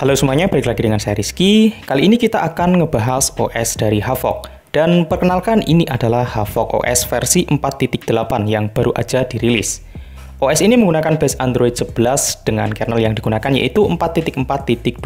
Halo semuanya, balik lagi dengan saya Rizky. Kali ini kita akan ngebahas OS dari Havok. Dan perkenalkan ini adalah Havok OS versi 4.8 yang baru aja dirilis. OS ini menggunakan base Android 11 dengan kernel yang digunakan yaitu 4.4.279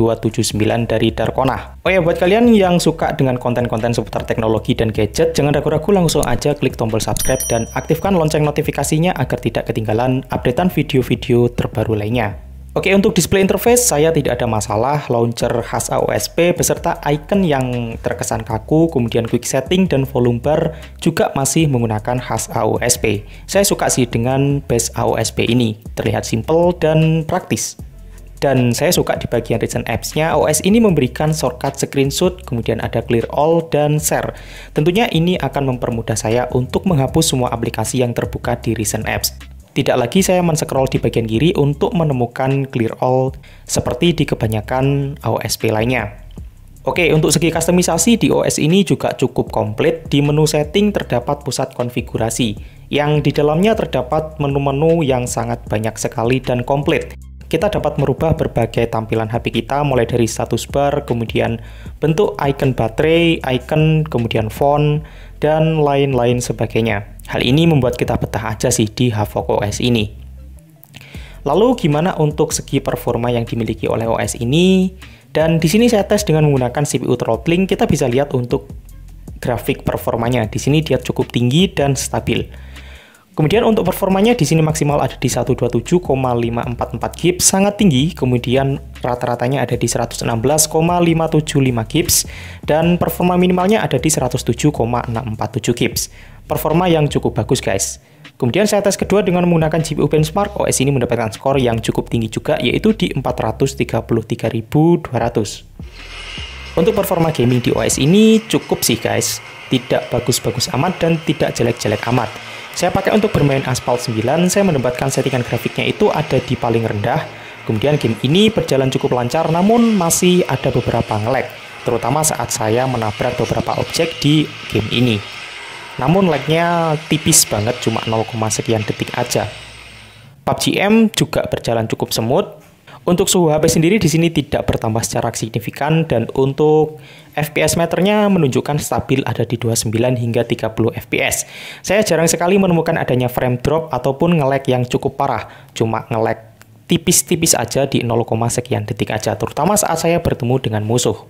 dari Darkona. Oh ya, buat kalian yang suka dengan konten-konten seputar teknologi dan gadget, jangan ragu-ragu langsung aja klik tombol subscribe dan aktifkan lonceng notifikasinya agar tidak ketinggalan updatean video-video terbaru lainnya. Oke, untuk display interface saya tidak ada masalah. Launcher khas AOSP beserta icon yang terkesan kaku, kemudian quick setting dan volume bar juga masih menggunakan khas AOSP. Saya suka sih dengan base AOSP ini. Terlihat simple dan praktis. Dan saya suka di bagian recent apps-nya, OS ini memberikan shortcut screenshot, kemudian ada clear all dan share. Tentunya ini akan mempermudah saya untuk menghapus semua aplikasi yang terbuka di recent apps. Tidak lagi saya men-scroll di bagian kiri untuk menemukan clear all seperti di kebanyakan OSP lainnya. Oke, untuk segi customisasi di OS ini juga cukup komplit. Di menu setting terdapat pusat konfigurasi, yang di dalamnya terdapat menu-menu yang sangat banyak sekali dan komplit kita dapat merubah berbagai tampilan HP kita mulai dari status bar, kemudian bentuk icon baterai, icon, kemudian font, dan lain-lain sebagainya. Hal ini membuat kita betah aja sih di Havok OS ini. Lalu gimana untuk segi performa yang dimiliki oleh OS ini? Dan di sini saya tes dengan menggunakan CPU throttling, kita bisa lihat untuk grafik performanya. Di sini dia cukup tinggi dan stabil. Kemudian untuk performanya di sini maksimal ada di 127,544 GB, sangat tinggi. Kemudian rata-ratanya ada di 116,575 GB dan performa minimalnya ada di 107,647 GB performa yang cukup bagus guys. Kemudian saya tes kedua dengan menggunakan GPU benchmark, OS ini mendapatkan skor yang cukup tinggi juga yaitu di 433.200. Untuk performa gaming di OS ini cukup sih guys, tidak bagus-bagus amat dan tidak jelek-jelek amat. Saya pakai untuk bermain Asphalt 9, saya mendapatkan settingan grafiknya itu ada di paling rendah. Kemudian game ini berjalan cukup lancar namun masih ada beberapa ngelag, terutama saat saya menabrak beberapa objek di game ini. Namun lagnya tipis banget cuma 0, sekian detik aja. PUBG M juga berjalan cukup semut. Untuk suhu HP sendiri di sini tidak bertambah secara signifikan dan untuk FPS meternya menunjukkan stabil ada di 29 hingga 30 FPS. Saya jarang sekali menemukan adanya frame drop ataupun ngelag yang cukup parah, cuma ngelag tipis-tipis aja di 0, sekian detik aja, terutama saat saya bertemu dengan musuh.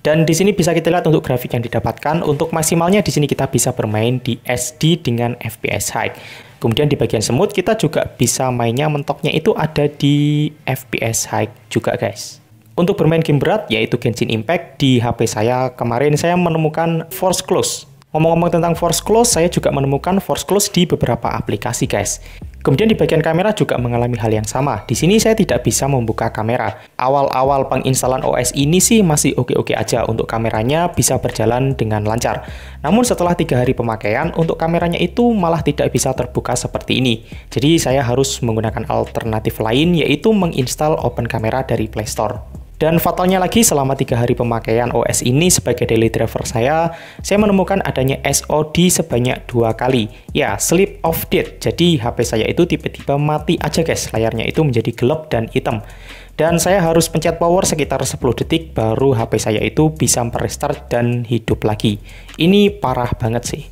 Dan di sini bisa kita lihat untuk grafik yang didapatkan. Untuk maksimalnya di sini kita bisa bermain di SD dengan FPS high. Kemudian di bagian semut kita juga bisa mainnya mentoknya itu ada di FPS high juga guys. Untuk bermain game berat yaitu Genshin Impact di HP saya kemarin saya menemukan Force Close. Ngomong-ngomong tentang Force Close, saya juga menemukan Force Close di beberapa aplikasi guys. Kemudian di bagian kamera juga mengalami hal yang sama. Di sini saya tidak bisa membuka kamera. Awal-awal penginstalan OS ini sih masih oke-oke aja untuk kameranya bisa berjalan dengan lancar. Namun setelah tiga hari pemakaian, untuk kameranya itu malah tidak bisa terbuka seperti ini. Jadi saya harus menggunakan alternatif lain yaitu menginstal Open Camera dari Play Store. Dan fatalnya lagi, selama tiga hari pemakaian OS ini sebagai daily driver saya, saya menemukan adanya SOD sebanyak dua kali. Ya, sleep of date. Jadi HP saya itu tiba-tiba mati aja guys, layarnya itu menjadi gelap dan hitam. Dan saya harus pencet power sekitar 10 detik baru HP saya itu bisa merestart dan hidup lagi. Ini parah banget sih.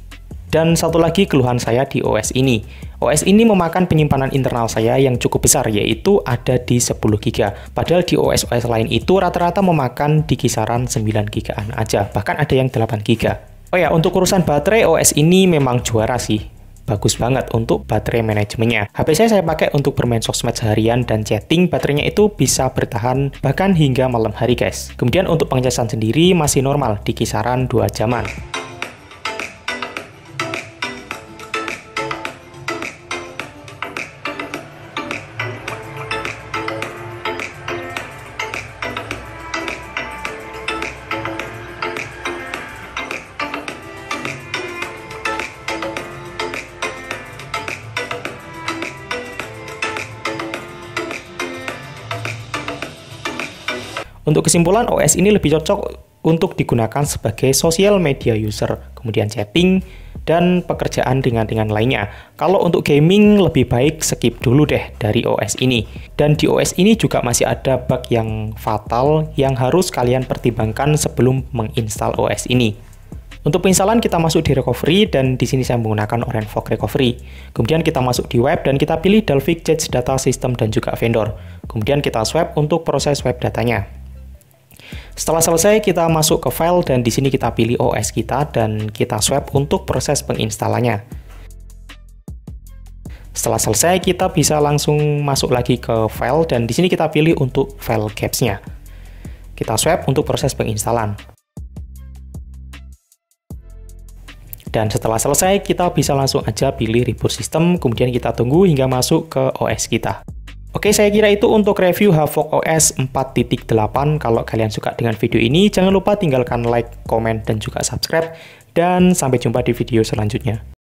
Dan satu lagi keluhan saya di OS ini. OS ini memakan penyimpanan internal saya yang cukup besar, yaitu ada di 10 GB. Padahal di OS-OS lain itu rata-rata memakan di kisaran 9 GB-an aja, bahkan ada yang 8 GB. Oh ya, untuk urusan baterai, OS ini memang juara sih bagus banget untuk baterai manajemennya. HP saya saya pakai untuk bermain sosmed seharian dan chatting, baterainya itu bisa bertahan bahkan hingga malam hari guys. Kemudian untuk pengecasan sendiri masih normal di kisaran 2 jaman. Untuk kesimpulan, OS ini lebih cocok untuk digunakan sebagai social media user, kemudian chatting, dan pekerjaan ringan-ringan lainnya. Kalau untuk gaming, lebih baik skip dulu deh dari OS ini. Dan di OS ini juga masih ada bug yang fatal yang harus kalian pertimbangkan sebelum menginstal OS ini. Untuk penginstalan kita masuk di recovery dan di sini saya menggunakan Orange Fog Recovery. Kemudian kita masuk di web dan kita pilih Delphic Change Data System dan juga vendor. Kemudian kita swipe untuk proses web datanya. Setelah selesai, kita masuk ke file dan di sini kita pilih OS kita dan kita swap untuk proses penginstalannya. Setelah selesai, kita bisa langsung masuk lagi ke file dan di sini kita pilih untuk file caps-nya. Kita swap untuk proses penginstalan. Dan setelah selesai, kita bisa langsung aja pilih reboot system, kemudian kita tunggu hingga masuk ke OS kita. Oke, saya kira itu untuk review Havok OS 4.8. Kalau kalian suka dengan video ini, jangan lupa tinggalkan like, komen, dan juga subscribe. Dan sampai jumpa di video selanjutnya.